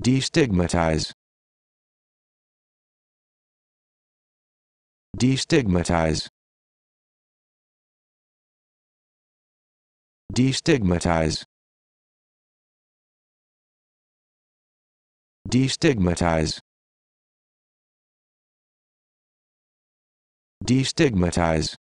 Destigmatize. Destigmatize. Destigmatize. Destigmatize. Destigmatize.